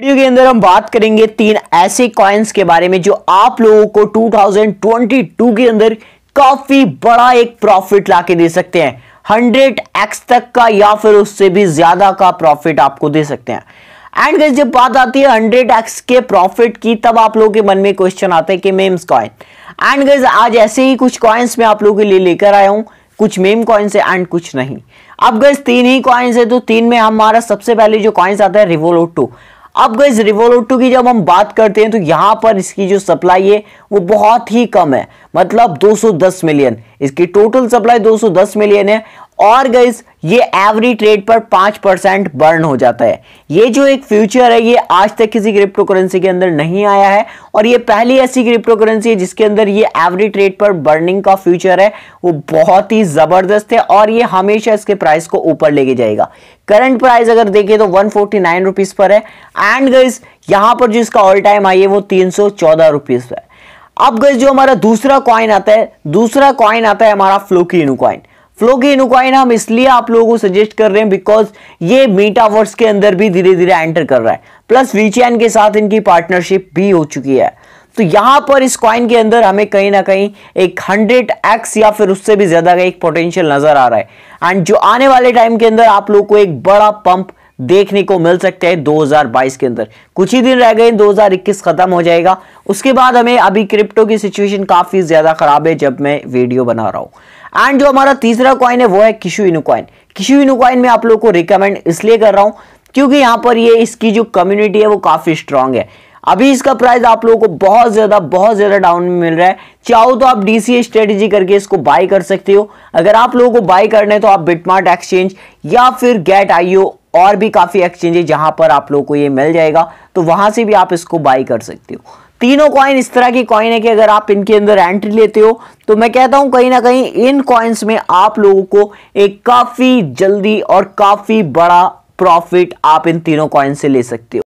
video के अंदर हम बात करेंगे तीन ऐसे कॉइन्स के बारे में जो आप लोगों को 2022 के अंदर काफी बड़ा एक प्रॉफिट लाके दे सकते हैं हंड्रेड एक्स तक का या फिर उससे भी ज्यादा का प्रॉफिट आपको दे सकते हैं एंड गैस जब बात आती है हंड्रेड एक्स के प्रॉफिट की तब आप लोगों के मन में क्वेश्चन आता है कि मेम्स कॉइन एंड गैस आज ऐसे ही कुछ कॉइन्स में आप लोगों के लिए लेकर आया हूं कुछ मेम कॉइन्स है एंड कुछ नहीं अब गैस तीन ही कॉइन्स है तो तीन में हमारा सबसे पहले जो कॉइन्स आता है रिवोलो टू अब गई रिवोलोटू की जब हम बात करते हैं तो यहाँ पर इसकी जो सप्लाई है वो बहुत ही कम है मतलब 210 मिलियन इसकी टोटल सप्लाई 210 मिलियन है और गईस ये एवरी ट्रेड पर पांच परसेंट बर्न हो जाता है ये जो एक फ्यूचर है ये आज तक किसी क्रिप्टो करेंसी के अंदर नहीं आया है और ये पहली ऐसी क्रिप्टो करेंसी है जिसके अंदर ये एवरी ट्रेड पर बर्निंग का फ्यूचर है वो बहुत ही ज़बरदस्त है और ये हमेशा इसके प्राइस को ऊपर लेके जाएगा करंट प्राइस अगर देखिए तो वन फोर्टी पर है एंड गईस यहां पर जो इसका ऑल टाइम आई है वो तीन सौ है अब गई जो हमारा दूसरा कॉइन आता है दूसरा कॉइन आता है हमारा फ्लोकिनू कॉइन फ्लो गेन उकाइन हम इसलिए आप लोगों को सजेस्ट कर रहे हैं बिकॉज ये मीटावर्स के अंदर भी धीरे धीरे एंटर कर रहा है प्लस वीचैन के साथ इनकी पार्टनरशिप भी हो चुकी है तो यहां पर इस क्वाइन के अंदर हमें कहीं ना कहीं एक हंड्रेड एक्स या फिर उससे भी ज्यादा का एक पोटेंशियल नजर आ रहा है एंड जो आने वाले टाइम के अंदर आप लोग को एक बड़ा पंप देखने को मिल सकते हैं 2022 के अंदर कुछ ही दिन रह गए 2021 ख़त्म हो जाएगा उसके बाद हमें अभी क्रिप्टो की सिचुएशन काफ़ी ज़्यादा ख़राब है जब मैं वीडियो बना रहा हूं एंड जो हमारा तीसरा कॉइन है वो है किशु इनू किशु इनू में आप लोग को रिकमेंड इसलिए कर रहा हूं क्योंकि यहां पर ये इसकी जो कम्युनिटी है वो काफ़ी स्ट्रांग है अभी इसका प्राइस आप लोगों को बहुत ज़्यादा बहुत ज़्यादा डाउन में मिल रहा है चाहो तो आप डी सी स्ट्रेटेजी करके इसको बाई कर सकते हो अगर आप लोगों को बाई करना है तो आप बिटमार्ट एक्सचेंज या फिर गेट आईओ और भी काफ़ी है जहां पर आप लोगों को ये मिल जाएगा तो वहां से भी आप इसको बाई कर सकते हो तीनों कॉइन इस तरह की कॉइन है कि अगर आप इनके अंदर एंट्री लेते हो तो मैं कहता हूं कहीं ना कहीं इन कॉइन्स में आप लोगों को एक काफ़ी जल्दी और काफ़ी बड़ा प्रॉफिट आप इन तीनों कॉइन से ले सकते हो